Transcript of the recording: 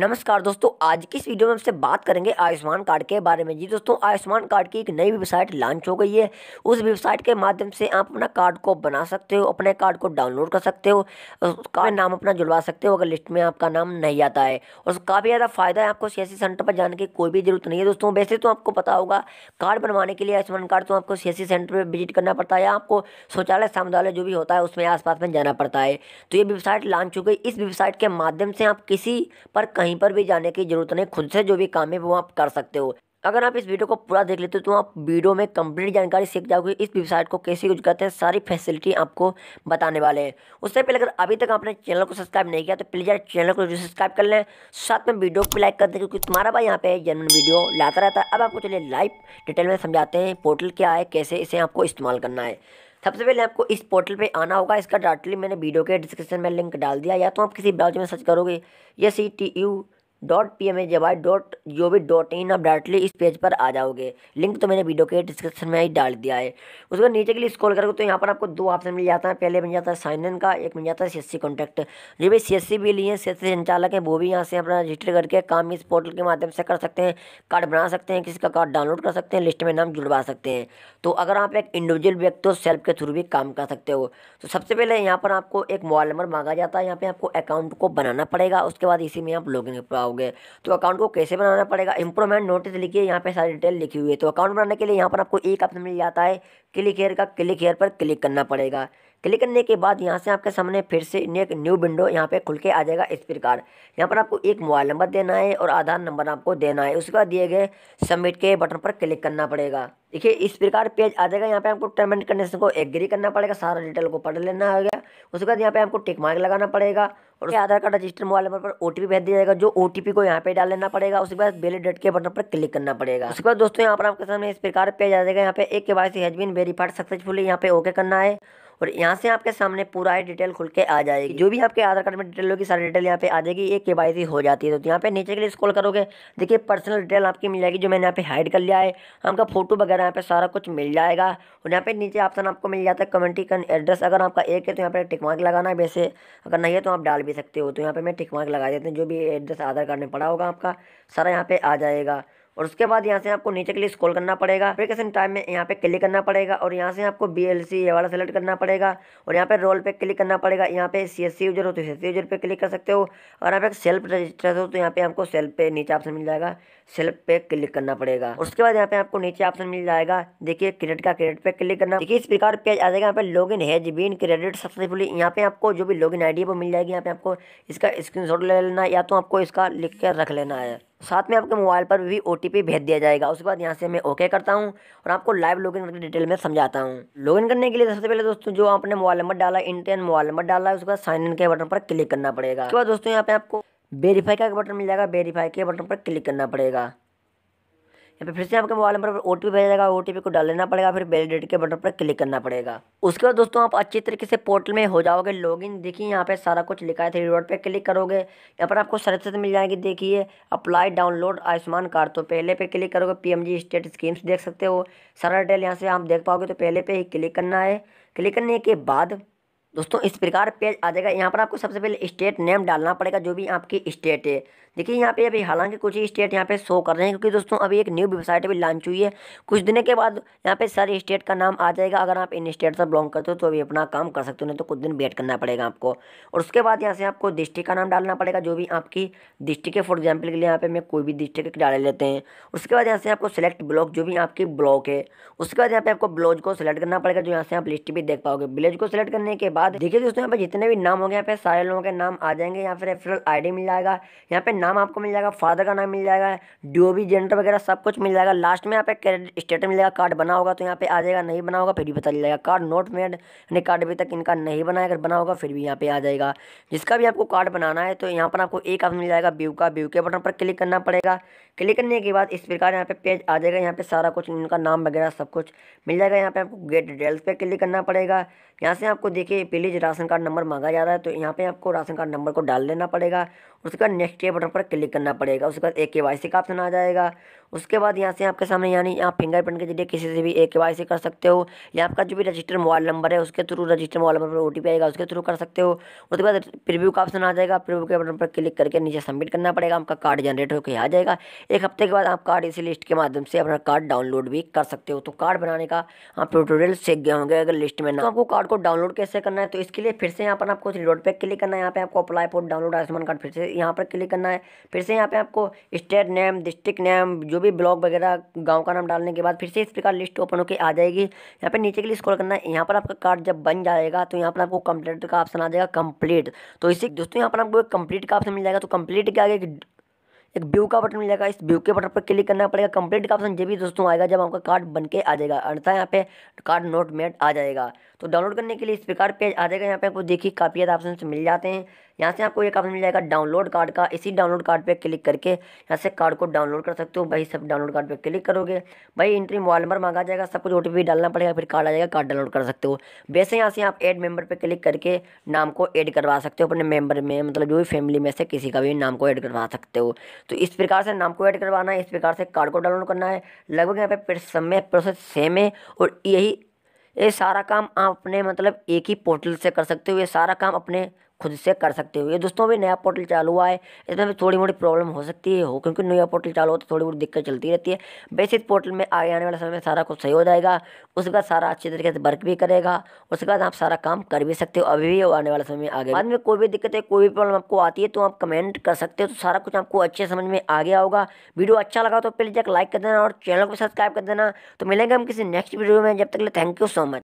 नमस्कार दोस्तों आज की इस वीडियो में हमसे बात करेंगे आयुष्मान कार्ड के बारे में जी दोस्तों आयुष्मान कार्ड की एक नई वेबसाइट लॉन्च हो गई है उस वेबसाइट के माध्यम से आप अपना कार्ड को बना सकते हो अपने कार्ड को डाउनलोड कर सकते हो उसका नाम अपना जुड़वा सकते हो अगर लिस्ट में आपका नाम नहीं आता है और काफ़ी ज़्यादा फायदा है आपको सियासी सेंटर e पर जाने की कोई भी जरूरत नहीं है दोस्तों वैसे तो आपको पता होगा कार्ड बनवाने के लिए आयुष्मान कार्ड तो आपको सियासी सेंटर पर विजिट करना पड़ता है या आपको शौचालय सामुदालय जो भी होता है उसमें आसपास में जाना पड़ता है तो ये वेबसाइट लॉन्च हो गई इस वेबसाइट के माध्यम से आप किसी पर कहीं पर भी जाने की जरूरत नहीं खुद से जो भी काम है वो आप कर सकते हो अगर आप इस वीडियो को पूरा देख लेते हो तो आप वीडियो में कंप्लीट जानकारी सीख जाओगे इस वेबसाइट को कैसे यूज करते हैं सारी फैसिलिटी आपको बताने वाले हैं उससे पहले अगर अभी तक आपने चैनल को सब्सक्राइब नहीं किया तो प्लीज़ यार चैनल को सब्सक्राइब कर लें साथ में वीडियो को लाइक कर दें क्योंकि तुम्हारा भाई यहाँ पे जनरल वीडियो लाता रहता है अब आपको चलिए लाइव डिटेल में समझाते हैं पोर्टल क्या है कैसे इसे आपको इस्तेमाल करना है सबसे पहले आपको इस पोर्टल पे आना होगा इसका डायरेक्टली मैंने वीडियो के डिस्क्रिप्शन में लिंक डाल दिया या तो आप किसी ब्राउज में सर्च करोगे या C T U dot P M A जवाई डॉट जो भी वी डॉट इन आप डायरेक्टली इस पेज पर आ जाओगे लिंक तो मैंने वीडियो के डिस्क्रिप्शन में ही डाल दिया है उसके बाद नीचे के लिए स्क्रॉल करोगे तो यहाँ पर आपको दो ऑप्शन मिल जाता है पहले मिल जाता है साइन इन का एक मिल जाता है सी एस सी कॉन्टैक्ट जो भी सी एस सी भी लिए सी एस सी संचालक है वो भी यहाँ से अपना रजिस्टर करके काम इस पोर्टल के माध्यम से कर सकते हैं कार्ड बना सकते हैं किसी का कार्ड डाउनलोड कर सकते हैं लिस्ट में नाम जुड़वा सकते हैं तो अगर आप एक इंडिविजुअल व्यक्ति हो सेल्फ के थ्रू भी काम कर सकते हो तो सबसे पहले यहाँ पर आपको एक मोबाइल नंबर मांगा जाता है यहाँ पर आपको अकाउंट को बनाना पड़ेगा उसके बाद इसी में आप लॉग इन पाओगे तो अकाउंट को कैसे बनाना पड़ेगा इंप्रूवमेंट नोटिस लिखिए यहाँ पे सारी डिटेल लिखी हुई है तो अकाउंट बनाने के लिए यहाँ पर आपको एक ऑप्शन मिल जाता है क्लिक हेयर का क्लिक हेयर पर क्लिक करना पड़ेगा क्लिक करने के बाद यहाँ से आपके सामने फिर से एक न्यू विंडो यहाँ पे खुल के आ जाएगा इस प्रकार यहाँ पर आपको एक मोबाइल नंबर देना है और आधार नंबर आपको देना है उसके बाद दिए गए सबमिट के बटन पर क्लिक करना पड़ेगा देखिए इस प्रकार पेज आ जाएगा यहाँ पे आपको पेमेंट कंडीशन को एग्री करना पड़ेगा सारा डिटेल को पढ़ लेना होगा उसके बाद यहाँ पे आपको टिक मार्क लगाना पड़ेगा और Aadhaar card register mobile number पर ओ भेज दिया जाएगा जो ओ को यहाँ पे डाल लेना पड़ेगा उसके बाद डेट के बटन पर क्लिक करना पड़ेगा उसके बाद दोस्तों यहाँ पर आपके सामने इस प्रकार पेज आ जाएगा यहाँ पे एक के बाद हैज बिन वेरीफाइड सक्सेसफुली यहाँ पे ओके करना है और यहाँ से आपके सामने पूरा ही डिटेल खुल के आ जाएगी जो भी आपके आधार कार्ड में डिटेल होगी सारी डिटेल यहाँ पे आ जाएगी एक के हो जाती है तो यहाँ पे नीचे के लिए स्कॉल करोगे देखिए पर्सनल डिटेल आपकी मिल जाएगी जो मैंने यहाँ पे हाइड कर लिया है आपका फोटो वगैरह यहाँ पे सारा कुछ मिल जाएगा और यहाँ पे नीचे ऑप्शन आपको मिल जाता है कमेंटी कन एड्रेस अगर आपका एक है तो यहाँ पे टिकमार्क लगाना है वैसे अगर नहीं है तो आप डाल भी सकते हो तो यहाँ पे मैं टिकमार्क लगा देते हैं जो भी एड्रेस आधार कार्ड में पड़ा होगा आपका सारा यहाँ पे आ जाएगा और उसके बाद यहाँ से आपको नीचे के लिए स्कॉल करना पड़ेगा एप्लीकेशन टाइम में यहाँ पे क्लिक करना पड़ेगा और यहाँ से आपको बी एल सी ये वाला सेलेक्ट करना पड़ेगा और यहाँ पे रोल पे क्लिक करना पड़ेगा यहाँ पे सी एस सी यूजर हो तो सी एस सी यूजर पे क्लिक कर सकते हो और यहाँ पे सेल्फ रजिस्टर हो तो यहाँ पे आपको सेल्फ पे नीचे ऑप्शन मिल जाएगा सेल्फ पे क्लिक करना पड़ेगा उसके बाद यहाँ पे आपको नीचे ऑप्शन मिल जाएगा देखिए क्रेडिट का क्रेडिट पे क्लिक करना देखिए इस प्रकार पेज आ जाएगा यहाँ पे log in has been credit successfully यहाँ पे आपको जो भी लॉग इन आई डी है वो मिल जाएगी यहाँ पे आपको इसका स्क्रीन ले लेना या तो आपको इसका लिख कर रख लेना है साथ में आपके मोबाइल पर भी ओ भेज दिया जाएगा उसके बाद यहाँ से मैं ओके करता हूँ और आपको लाइव लॉगिन करके डिटेल में समझाता हूँ लॉगिन करने के लिए सबसे पहले दोस्तों जो आपने मोबाइल नंबर डाला इंटरन मोबाइल नंबर डाला है उसके बाद साइन इन के बटन पर क्लिक करना पड़ेगा उसके बाद दोस्तों यहाँ पे आपको वेरीफाई का बटन मिल जाएगा वेरीफाई के बटन पर क्लिक करना पड़ेगा यहाँ तो पे फिर से आपके मोबाइल नंबर पर ओ टी पी भेजेगा ओ टी पी को डाल लेना पड़ेगा फिर वैलिडेट के बटन पर क्लिक करना पड़ेगा उसके बाद दोस्तों आप अच्छी तरीके से पोर्टल में हो जाओगे लॉगिन देखिए यहाँ पे सारा कुछ लिखा है थ्री डॉट पे क्लिक करोगे यहाँ पर आपको सर्विसेज मिल जाएगी देखिए अप्लाई डाउनलोड आयुष्मान कार्ड तो पहले पे क्लिक करोगे पी स्टेट स्कीम्स देख सकते हो सारा डिटेल यहाँ से आप देख पाओगे तो पहले पे ही क्लिक करना है क्लिक करने के बाद दोस्तों इस प्रकार पेज आ जाएगा यहाँ पर आपको सबसे पहले स्टेट नेम डालना पड़ेगा जो भी आपकी स्टेट है देखिए यहाँ पे अभी हालांकि कुछ ही स्टेट यहाँ पे शो कर रहे हैं क्योंकि दोस्तों अभी एक न्यू वेबसाइट अभी लॉन्च हुई है कुछ दिनों के बाद यहाँ पे सारे स्टेट का नाम आ जाएगा अगर आप इन स्टेट से बिलोंग करते हो तो अभी अपना काम कर सकते हो नहीं तो कुछ दिन वेट करना पड़ेगा आपको और उसके बाद यहाँ से आपको डिस्ट्रिक्ट का नाम डालना पड़ेगा जो भी आपकी डिस्ट्रिक्ट है फॉर एग्जाम्पल के लिए यहाँ पे मैं कोई भी डिस्ट्रिक्ट डाल लेते हैं उसके बाद यहाँ से आपको सिलेक्ट ब्लॉक जो भी आपकी ब्लॉक है उसके बाद यहाँ पे आपको ब्लॉज को सिलेक्ट करना पड़ेगा जो यहाँ से आप लिस्ट भी देख पाओगे विलेज को सिलेक्ट करने के बाद बाद देखिए दोस्तों यहाँ पे जितने भी नाम होंगे यहाँ पे सारे लोगों के नाम आ जाएंगे यहाँ पे रेफरल आईडी मिल जाएगा यहाँ पे नाम आपको मिल जाएगा फादर का नाम मिल जाएगा बी जेंडर वगैरह सब कुछ मिल जाएगा लास्ट में यहाँ पे क्रेडिट स्टेटस मिलेगा कार्ड बना होगा तो यहाँ पे आ जाएगा नहीं बना होगा फिर भी पता चल जाएगा कार्ड नोट मेड यानी कार्ड अभी तक इनका नहीं बना अगर बना होगा फिर भी यहाँ पे आ जाएगा जिसका भी आपको कार्ड बनाना है तो यहाँ पर आपको एक आप मिल जाएगा व्यू का व्यू के बटन पर क्लिक करना पड़ेगा क्लिक करने के बाद इस प्रकार यहाँ पे पेज आ जाएगा यहाँ पे सारा कुछ इनका नाम वगैरह सब कुछ मिल जाएगा यहाँ पे आपको गेट डिटेल्स पे क्लिक करना पड़ेगा यहाँ से आपको देखिए प्लीज राशन कार्ड नंबर मांगा जा रहा है तो यहाँ पे आपको राशन कार्ड नंबर को डाल देना पड़ेगा उसके बाद नेक्स्ट के बटन पर क्लिक करना पड़ेगा उसके बाद ए के वाई सी का ऑप्शन आ जाएगा उसके बाद यहाँ से आपके सामने यानी आप फिंगरप्रिंट के जरिए किसी से भी ए के वाई सी कर सकते हो या आपका जो भी रजिस्टर मोबाइल नंबर है उसके थ्रू रजिस्टर मोबाइल नंबर पर ओ टी पी आएगा उसके थ्रू कर सकते हो उसके बाद प्रिव्यू का ऑप्शन आ जाएगा प्रिव्यू के बटन पर क्लिक करके नीचे सबमिट करना पड़ेगा आपका कार्ड जनरेट होकर आ जाएगा एक हफ्ते के बाद आप कार्ड इसी लिस्ट के माध्यम से अपना कार्ड डाउनलोड भी कर सकते हो तो कार्ड बनाने का आप ट्यूटोरियल सीख गए होंगे अगर लिस्ट में ना तो आपको कार्ड को डाउनलोड कैसे करना करना है तो इसके लिए फिर से यहाँ पर आपको रिलोड पे क्लिक करना है यहाँ पे आपको apply for download Ayushman card फिर से यहाँ पर क्लिक करना है फिर से यहाँ पे आपको स्टेट नेम डिस्ट्रिक्ट नेम जो भी ब्लॉक वगैरह गाँव का नाम डालने के बाद फिर से इस प्रकार लिस्ट ओपन होकर आ जाएगी यहाँ पर नीचे के लिए स्क्रॉल करना है यहाँ पर आपका कार्ड जब बन जाएगा तो यहाँ पर आपको कंप्लीट का ऑप्शन आ जाएगा कंप्लीट तो इसी दोस्तों यहाँ पर आपको कंप्लीट का ऑप्शन मिल जाएगा तो कंप्लीट के आगे एक व्यू का बटन मिल जाएगा इस व्यू के बटन पर क्लिक करना पड़ेगा कंप्लीट का ऑप्शन जब भी दोस्तों आएगा जब आपका कार्ड बन के आ जाएगा अर्था यहाँ पे कार्ड नोट मेड आ जाएगा तो डाउनलोड करने के लिए इस प्रकार पेज आ जाएगा यहाँ पे आपको देखिए काफ़ी ज़्यादा ऑप्शन मिल जाते हैं यहाँ से आपको एक ऑप्शन मिल जाएगा डाउनलोड कार्ड का इसी डाउनलोड कार्ड पे क्लिक करके यहाँ से कार्ड को डाउनलोड कर सकते हो भाई सब डाउनलोड कार्ड पे क्लिक करोगे भाई इंट्री मोबाइल नंबर मांगा जाएगा सब कुछ ओ डालना पड़ेगा फिर कार्ड आ जाएगा कार्ड डाउनलोड कर सकते हो वैसे यहाँ से आप एड मेम्बर पर क्लिक करके नाम को एड करवा सकते हो अपने मेम्बर में मतलब जो भी फैमिली में से किसी का भी नाम को एड करवा सकते हो तो इस प्रकार से नाम को एड करवाना है इस प्रकार से कार्ड को डाउनलोड करना है लगभग यहाँ पे समय प्रोसेस सेम है और यही ये सारा काम आप अपने मतलब एक ही पोर्टल से कर सकते हो ये सारा काम अपने खुद से कर सकते हो ये दोस्तों अभी नया पोर्टल चालू हुआ है इसमें भी थोड़ी मोटी प्रॉब्लम हो सकती है हो क्योंकि नया पोर्टल चालू होता तो है थोड़ी बहुत दिक्कत चलती रहती है वैसे इस पोर्टल में आगे आने वाले समय में सारा कुछ सही हो जाएगा उसके बाद सारा अच्छे तरीके से वर्क भी करेगा उसके बाद आप सारा काम कर भी सकते हो अभी भी आने वाले समय में आगे बाद में कोई भी दिक्कत है कोई भी प्रॉब्लम आपको आती है तो आप कमेंट कर सकते हो तो सारा कुछ आपको अच्छे समझ में आ गया होगा वीडियो अच्छा लगा तो प्लीज़ एक लाइक कर देना और चैनल को सब्सक्राइब कर देना तो मिलेंगे हम किसी नेक्स्ट वीडियो में जब तक थैंक यू सो मच